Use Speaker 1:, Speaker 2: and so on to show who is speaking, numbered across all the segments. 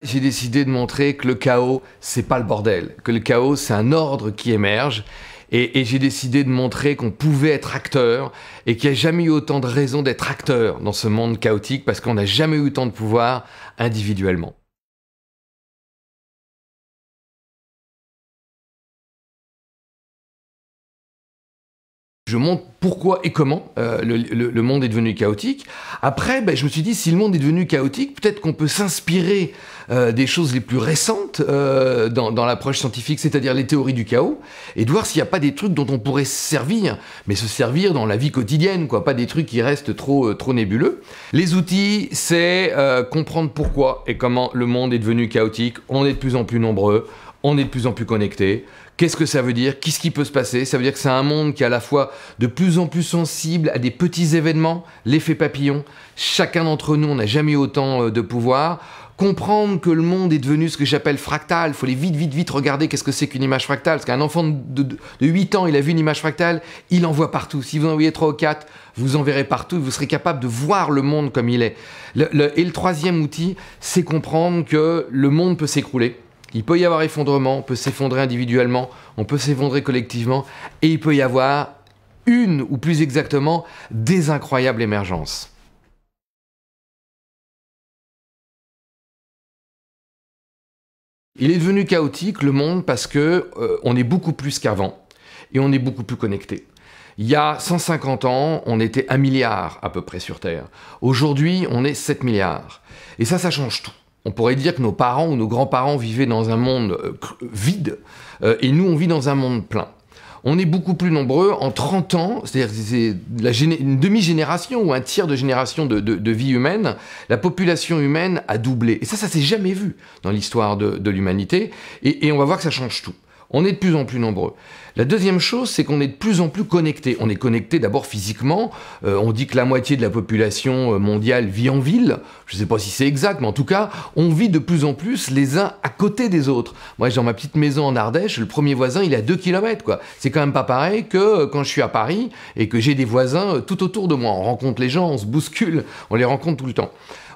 Speaker 1: J'ai décidé de montrer que le chaos, c'est pas le bordel, que le chaos, c'est un ordre qui émerge. Et, j'ai décidé de montrer qu'on pouvait être acteur et qu'il n'y a jamais eu autant de raisons d'être acteur dans ce monde chaotique parce qu'on n'a jamais eu autant de pouvoir individuellement. Je montre pourquoi et comment euh, le, monde est devenu chaotique. Après, ben, je me suis dit, si le monde est devenu chaotique, peut-être qu'on peut, s'inspirer euh, des choses les plus récentes euh, dans, l'approche scientifique, c'est-à-dire les théories du chaos, et de voir s'il n'y a pas des trucs dont on pourrait se servir, mais se servir dans la vie quotidienne, quoi, pas des trucs qui restent trop, trop nébuleux. Les outils, c'est comprendre pourquoi et comment le monde est devenu chaotique, on est de plus en plus nombreux, on est de plus en plus connectés, Qu'est-ce que ça veut dire Qu'est-ce qui peut se passer Ça veut dire que c'est un monde qui est à la fois de plus en plus sensible à des petits événements, l'effet papillon. Chacun d'entre nous, on n'a jamais autant euh, de pouvoir comprendre que le monde est devenu ce que j'appelle fractal. Il faut aller vite, vite, vite regarder qu'est-ce que c'est qu'une image fractale. Parce qu'un enfant de, de, 8 ans, il a vu une image fractale, il en voit partout. Si vous en voyez 3 ou 4, vous en verrez partout, vous serez capable de voir le monde comme il est. et le troisième outil, c'est comprendre que le monde peut s'écrouler il peut y avoir effondrement, on peut s'effondrer individuellement, on peut s'effondrer collectivement, et il peut y avoir une, ou plus exactement, des incroyables émergences. Il est devenu chaotique le monde parce qu'on euh, est beaucoup plus qu'avant et on est beaucoup plus connecté. Il y a 150 ans, on était un milliard à peu près sur Terre. Aujourd'hui, on est 7 milliards. Et ça, ça change tout. On pourrait dire que nos parents ou nos grands-parents vivaient dans un monde euh, vide euh, et nous, on vit dans un monde plein. On est beaucoup plus nombreux en 30 ans, c'est-à-dire une demi-génération ou un tiers de génération de, vie humaine, la population humaine a doublé. Et ça, ça s'est jamais vu dans l'histoire de, l'humanité. et on va voir que ça change tout on est de plus en plus nombreux. La deuxième chose, c'est qu'on est de plus en plus connecté. On est connecté d'abord physiquement. Euh, on dit que la moitié de la population euh, mondiale vit en ville. Je ne sais pas si c'est exact, mais en tout cas, on vit de plus en plus les uns à côté des autres. Moi, dans ma petite maison en Ardèche, le premier voisin, il est à 2 km. Quoi. C'est quand même pas pareil que euh, quand je suis à Paris et que j'ai des voisins tout autour de moi. On rencontre les gens, on se bouscule, on les rencontre tout le temps.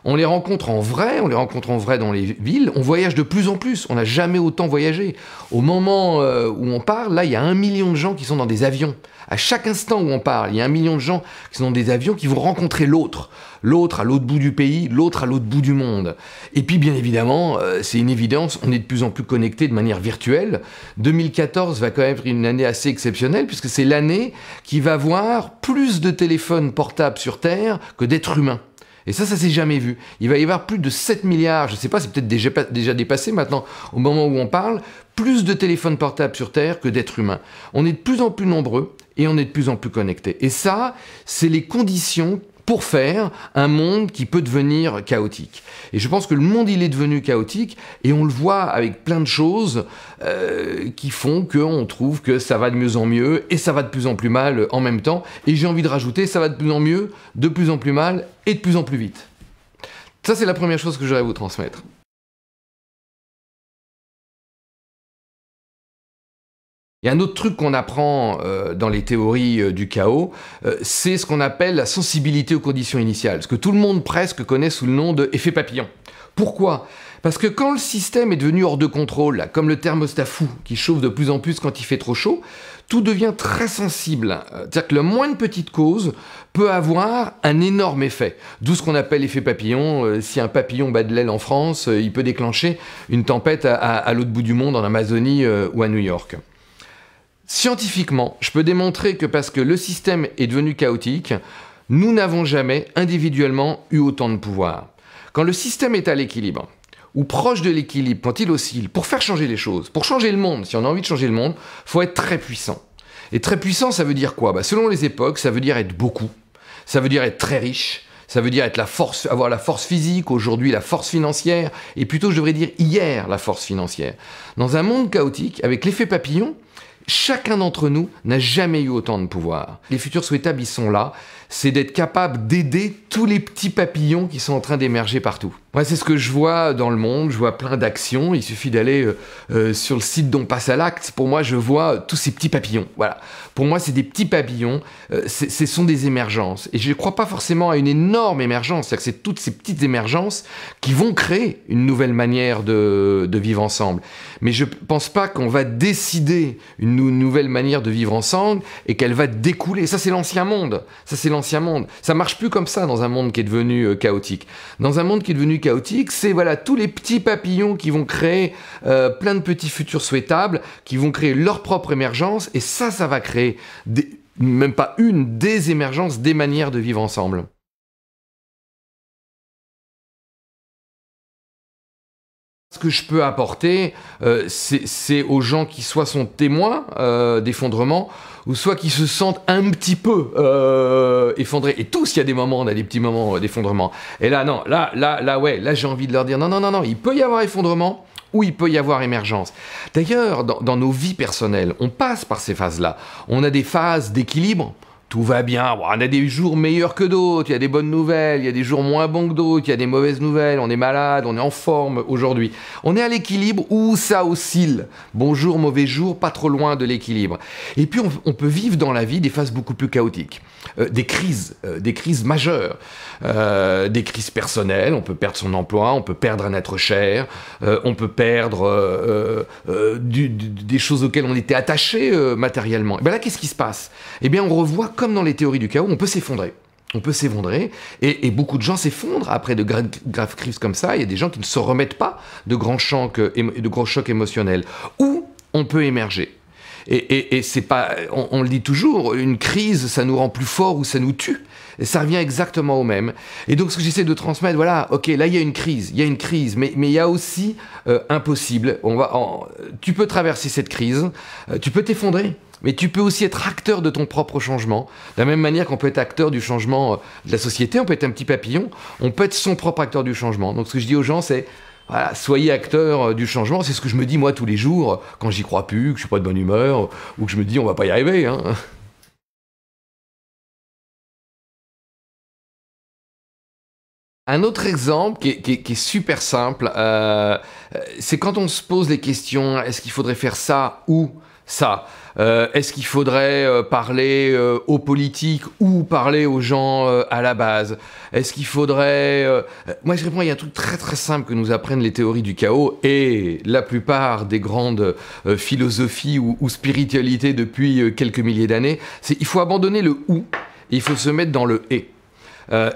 Speaker 1: On les rencontre en vrai, on les rencontre en vrai dans les villes, on voyage de plus en plus, on n'a jamais autant voyagé. Au moment euh, où on parle, là, il y a un million de gens qui sont dans des avions. À chaque instant où on parle, il y a un million de gens qui sont dans des avions qui vont rencontrer l'autre. L'autre à l'autre bout du pays, l'autre à l'autre bout du monde. Et puis, bien évidemment, euh, c'est une évidence, on est de plus en plus connectés de manière virtuelle. 2014 va quand même être une année assez exceptionnelle, puisque c'est l'année qui va voir plus de téléphones portables sur Terre que d'êtres humains. Et ça, ça s'est jamais vu. Il va y avoir plus de 7 milliards, je ne sais pas, c'est peut-être déjà dépassé maintenant, au moment où on parle, plus de téléphones portables sur Terre que d'êtres humains. On est de plus en plus nombreux et on est de plus en plus connectés. Et ça, c'est les conditions pour faire un monde qui peut devenir chaotique. Et je pense que le monde, il est devenu chaotique, et on le voit avec plein de choses euh, qui font qu'on trouve que ça va de mieux en mieux, et ça va de plus en plus mal en même temps, et j'ai envie de rajouter, ça va de plus en mieux, de plus en plus mal, et de plus en plus vite. Ça, c'est la première chose que je à vous transmettre. Il y a un autre truc qu'on apprend euh, dans les théories euh, du chaos, euh, c'est ce qu'on appelle la sensibilité aux conditions initiales, ce que tout le monde presque connaît sous le nom de effet papillon. Pourquoi Parce que quand le système est devenu hors de contrôle, comme le thermostat fou qui chauffe de plus en plus quand il fait trop chaud, tout devient très sensible. C'est-à-dire que le moindre petite cause peut avoir un énorme effet. D'où ce qu'on appelle effet papillon. Si un papillon bat de l'aile en France, il peut déclencher une tempête à l'autre bout du monde, en Amazonie ou à New York. Scientifiquement, je peux démontrer que parce que le système est devenu chaotique, nous n'avons jamais individuellement eu autant de pouvoir. Quand le système est à l'équilibre, ou proche de l'équilibre, quand il oscille, pour faire changer les choses, pour changer le monde, si on a envie de changer le monde, faut être très puissant. Et très puissant, ça veut dire quoi bah, Selon les époques, ça veut dire être beaucoup, ça veut dire être très riche, ça veut dire être la force, avoir la force physique, aujourd'hui la force financière, et plutôt je devrais dire hier la force financière. Dans un monde chaotique, avec l'effet papillon, Chacun d'entre nous n'a jamais eu autant de pouvoir. Les futurs souhaitables, ils sont là c'est d'être capable d'aider tous les petits papillons qui sont en train d'émerger partout. Moi, c'est ce que je vois dans le monde, je vois plein d'actions, il suffit d'aller euh, euh, sur le site dont passe à l'acte, pour moi, je vois tous ces petits papillons. Voilà. Pour moi, c'est des petits papillons, euh, ce sont des émergences. Et je ne crois pas forcément à une énorme émergence, c'est-à-dire que c'est toutes ces petites émergences qui vont créer une nouvelle manière de, vivre ensemble. Mais je ne pense pas qu'on va décider une nouvelle manière de vivre ensemble et qu'elle va découler. Ça, c'est l'ancien monde. Ça, c'est l'ancien monde. Ça marche plus comme ça dans un monde qui est devenu euh, chaotique. Dans un monde qui est devenu chaotique, c'est voilà tous les petits papillons qui vont créer euh, plein de petits futurs souhaitables, qui vont créer leur propre émergence, et ça, ça va créer des, même pas une des émergences, des manières de vivre ensemble. Ce que je peux apporter, euh, c'est aux gens qui soit sont témoins euh, d'effondrement, ou soit qui se sentent un petit peu euh, effondrés. Et tous, il y a des moments, on a des petits moments d'effondrement. Et là, non, là, là, là, ouais, là, j'ai envie de leur dire, non, non, non, non, il peut y avoir effondrement, ou il peut y avoir émergence. D'ailleurs, dans, dans, nos vies personnelles, on passe par ces phases-là. On a des phases d'équilibre, tout va bien. on a des jours meilleurs que d'autres, il y a des bonnes nouvelles, il y a des jours moins bons que d'autres, il y a des mauvaises nouvelles, on est malade, on est en forme aujourd'hui. On est à l'équilibre où ça oscille. Bonjour, mauvais jour, pas trop loin de l'équilibre. Et puis on, peut vivre dans la vie des phases beaucoup plus chaotiques, euh, des crises, euh, des crises majeures, euh, des crises personnelles, on peut perdre son emploi, on peut perdre un être cher, on peut perdre du, des choses auxquelles on était attaché matériellement. Et eh bien là, qu'est-ce qui se passe Eh bien, on revoit comme dans les théories du chaos, on peut s'effondrer. On peut s'effondrer, et, beaucoup de gens s'effondrent après de graves, crises comme ça. Il y a des gens qui ne se remettent pas de grands chocs, euh, de gros chocs émotionnels. Ou on peut émerger. Et, c'est pas, on, le dit toujours, une crise, ça nous rend plus fort ou ça nous tue. Et ça revient exactement au même. Et donc ce que j'essaie de transmettre, voilà, ok, là il y a une crise, il y a une crise, mais, il y a aussi impossible. Euh, tu peux traverser cette crise, euh, tu peux t'effondrer mais tu peux aussi être acteur de ton propre changement. De la même manière qu'on peut être acteur du changement euh, de la société, on peut être un petit papillon, on peut être son propre acteur du changement. Donc ce que je dis aux gens, c'est voilà, soyez acteur euh, du changement. C'est ce que je me dis moi tous les jours euh, quand j'y crois plus, que je suis pas de bonne humeur ou que je me dis on va pas y arriver. Hein. Un autre exemple qui est, super simple, c'est quand on se pose les questions est-ce qu'il faudrait faire ça ou ça euh, Est-ce qu'il faudrait euh, parler euh, aux politiques ou parler aux gens à la base Est-ce qu'il faudrait... Moi je réponds, il y a un truc très très simple que nous apprennent les théories du chaos et la plupart des grandes philosophies ou, spiritualités depuis quelques milliers d'années, c'est il faut abandonner le ou il faut se mettre dans le et.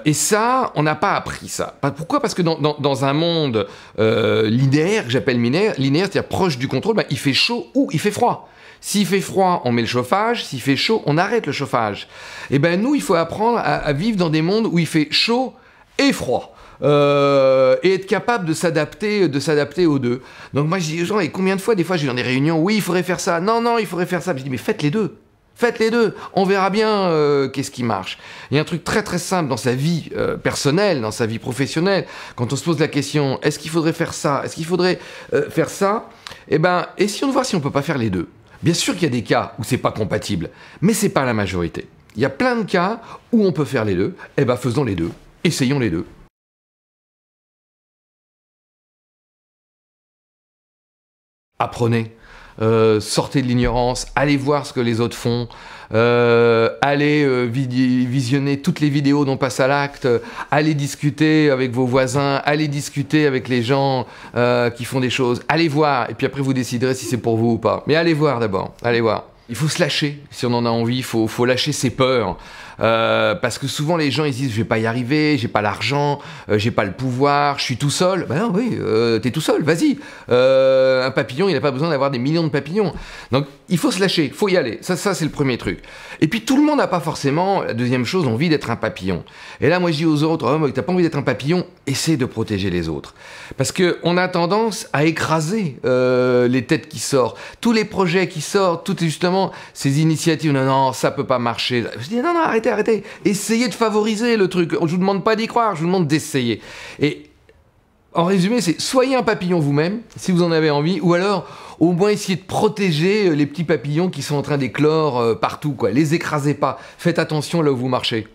Speaker 1: et ça, on n'a pas appris ça. Pourquoi Parce que dans, un monde linéaire, que j'appelle linéaire, linéaire c'est-à-dire proche du contrôle, bah, il fait chaud ou il fait froid. S'il fait froid, on met le chauffage. S'il fait chaud, on arrête le chauffage. Et eh ben nous, il faut apprendre à, vivre dans des mondes où il fait chaud et froid. Euh, et être capable de s'adapter, de s'adapter aux deux. Donc moi je dis aux gens, et combien de fois des fois j'ai dans des réunions, oui il faudrait faire ça, non non il faudrait faire ça. Je dis mais faites les deux. Faites les deux, on verra bien euh, qu'est-ce qui marche. Il y a un truc très très simple dans sa vie euh, personnelle, dans sa vie professionnelle, quand on se pose la question est-ce qu'il faudrait faire ça, est-ce qu'il faudrait faire ça, eh ben essayons de voir si on ne peut pas faire les deux. Bien sûr qu'il y a des cas où c'est pas compatible, mais c'est pas la majorité. Il y a plein de cas où on peut faire les deux. Eh ben faisons les deux, essayons les deux. Apprenez. Euh, sortez de l'ignorance, allez voir ce que les autres font, euh, allez euh, visionner toutes les vidéos dont passe à l'acte, allez discuter avec vos voisins, allez discuter avec les gens qui font des choses, allez voir, et puis après vous déciderez si c'est pour vous ou pas. Mais allez voir d'abord, allez voir. Il faut se lâcher si on en a envie, il faut, lâcher ses peurs. Euh, parce que souvent les gens ils disent je vais pas y arriver, j'ai pas l'argent, euh, j'ai pas le pouvoir, je suis tout seul. Ben non, oui, euh, t'es tout seul, vas-y. un papillon, il n'a pas besoin d'avoir des millions de papillons. Donc il faut se lâcher, faut y aller. Ça, ça c'est le premier truc. Et puis tout le monde n'a pas forcément, la deuxième chose, envie d'être un papillon. Et là moi je dis aux autres, oh, t'as pas envie d'être un papillon, essaie de protéger les autres. Parce qu'on a tendance à écraser les têtes qui sortent. Tous les projets qui sortent, tout est justement ces initiatives, non, non, ça peut pas marcher. Je dis, non, non, arrêtez, arrêtez. Essayez de favoriser le truc. Je vous demande pas d'y croire, je vous demande d'essayer. Et en résumé, c'est soyez un papillon vous-même, si vous en avez envie, ou alors au moins essayez de protéger euh, les petits papillons qui sont en train d'éclore euh, partout, quoi. Les écrasez pas. Faites attention là où vous marchez.